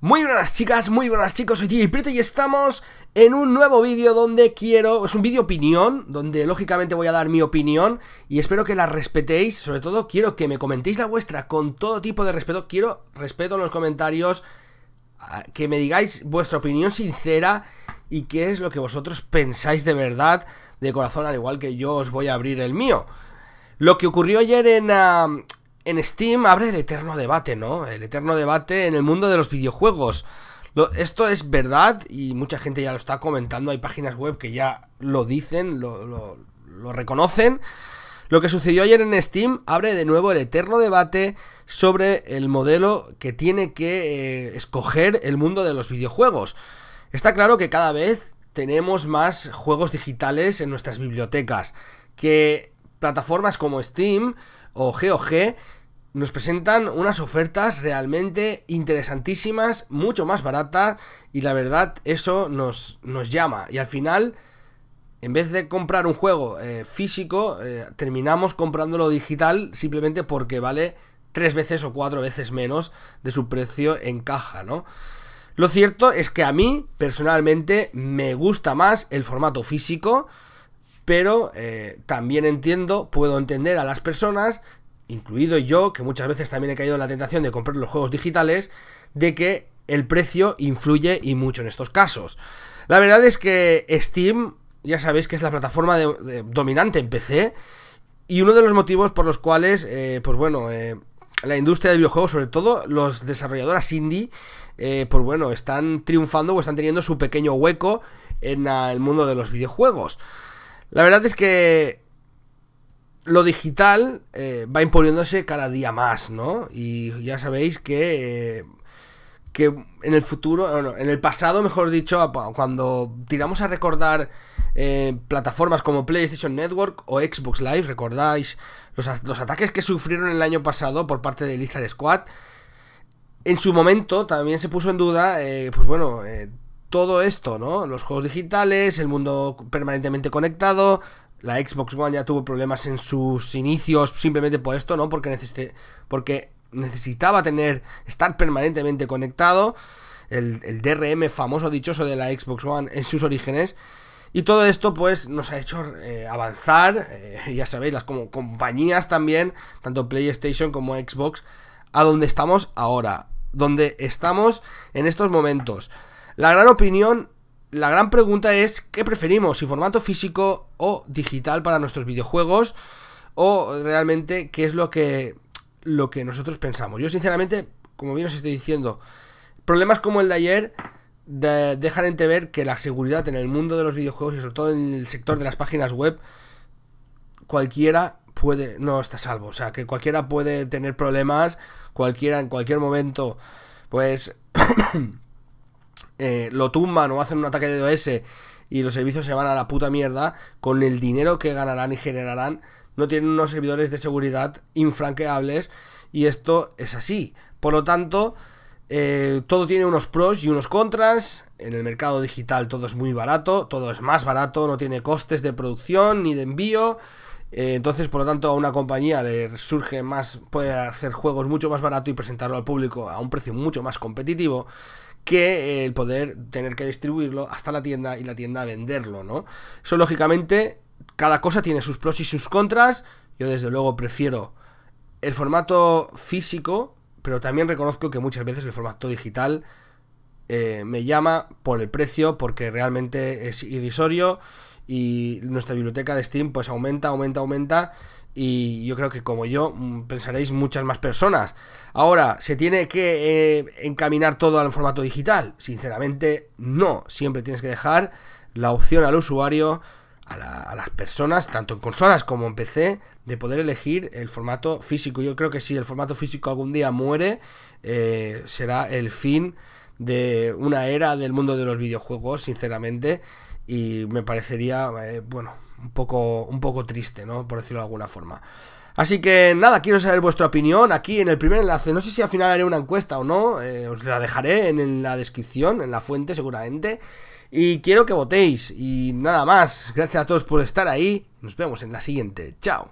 Muy buenas chicas, muy buenas chicos, soy Jimmy y estamos en un nuevo vídeo donde quiero... Es un vídeo opinión, donde lógicamente voy a dar mi opinión y espero que la respetéis, sobre todo quiero que me comentéis la vuestra con todo tipo de respeto, quiero respeto en los comentarios, ah, que me digáis vuestra opinión sincera y qué es lo que vosotros pensáis de verdad, de corazón, al igual que yo os voy a abrir el mío. Lo que ocurrió ayer en, en Steam abre el eterno debate, ¿no? El eterno debate en el mundo de los videojuegos. esto es verdad y mucha gente ya lo está comentando. Hay páginas web que ya lo dicen, lo, reconocen. Lo que sucedió ayer en Steam abre de nuevo el eterno debate sobre el modelo que tiene que eh, escoger el mundo de los videojuegos. Está claro que cada vez tenemos más juegos digitales en nuestras bibliotecas, que plataformas como Steam o GOG nos presentan unas ofertas realmente interesantísimas, mucho más baratas y la verdad eso nos, nos llama. Y al final, en vez de comprar un juego eh, físico, eh, terminamos comprándolo digital simplemente porque vale tres veces o cuatro veces menos de su precio en caja, ¿no? Lo cierto es que a mí personalmente me gusta más el formato físico, pero eh, también entiendo, puedo entender a las personas incluido yo, que muchas veces también he caído en la tentación de comprar los juegos digitales, de que el precio influye y mucho en estos casos. La verdad es que Steam, ya sabéis que es la plataforma dominante en PC, y uno de los motivos por los cuales, eh, pues bueno, eh, la industria de videojuegos, sobre todo los desarrolladores indie, eh, pues bueno, están triunfando o están teniendo su pequeño hueco en el mundo de los videojuegos. La verdad es que lo digital eh, va imponiéndose cada día más, ¿no? Y ya sabéis que, eh, que en el futuro, bueno, en el pasado, mejor dicho, cuando tiramos a recordar eh, plataformas como PlayStation Network o Xbox Live, recordáis los, los ataques que sufrieron el año pasado por parte de Lizard Squad, en su momento también se puso en duda, pues bueno todo esto, ¿no? Los juegos digitales, el mundo permanentemente conectado, la Xbox One ya tuvo problemas en sus inicios simplemente por esto, ¿no? Porque, porque necesitaba tener, estar permanentemente conectado. El, DRM famoso, dichoso de la Xbox One en sus orígenes. Y todo esto pues nos ha hecho eh, avanzar, eh, ya sabéis, las como compañías también, tanto PlayStation como Xbox, a donde estamos ahora, donde estamos en estos momentos. La gran opinión la gran pregunta es, ¿qué preferimos? ¿Si formato físico o digital para nuestros videojuegos? ¿O realmente qué es lo que, lo que nosotros pensamos? Yo sinceramente, como bien os estoy diciendo, problemas como el de ayer dejan entrever que la seguridad en el mundo de los videojuegos y sobre todo en el sector de las páginas web, cualquiera puede, no está salvo. O sea, que cualquiera puede tener problemas, cualquiera en cualquier momento, pues... Eh, lo tumban o hacen un ataque de DOS y los servicios se van a la puta mierda, con el dinero que ganarán y generarán, no tienen unos servidores de seguridad infranqueables y esto es así. Por lo tanto, eh, todo tiene unos pros y unos contras. En el mercado digital todo es muy barato, todo es más barato, no tiene costes de producción ni de envío. Eh, entonces, por lo tanto, a una compañía le surge más, puede hacer juegos mucho más barato y presentarlo al público a un precio mucho más competitivo que el poder tener que distribuirlo hasta la tienda y la tienda venderlo, ¿no? Eso lógicamente, cada cosa tiene sus pros y sus contras. Yo desde luego prefiero el formato físico, pero también reconozco que muchas veces el formato digital eh, me llama por el precio, porque realmente es irrisorio y nuestra biblioteca de Steam pues aumenta, aumenta, aumenta y yo creo que como yo mm, pensaréis muchas más personas. Ahora, ¿se tiene que eh, encaminar todo al formato digital? Sinceramente, no. Siempre tienes que dejar la opción al usuario, a, las personas, tanto en consolas como en PC, de poder elegir el formato físico. Yo creo que si el formato físico algún día muere, eh, será el fin de una era del mundo de los videojuegos, sinceramente y me parecería, eh, bueno, un poco, un poco triste, ¿no? Por decirlo de alguna forma. Así que nada, quiero saber vuestra opinión aquí en el primer enlace. No sé si al final haré una encuesta o no, eh, os la dejaré en la descripción, en la fuente seguramente. Y quiero que votéis. Y nada más, gracias a todos por estar ahí. Nos vemos en la siguiente. Chao.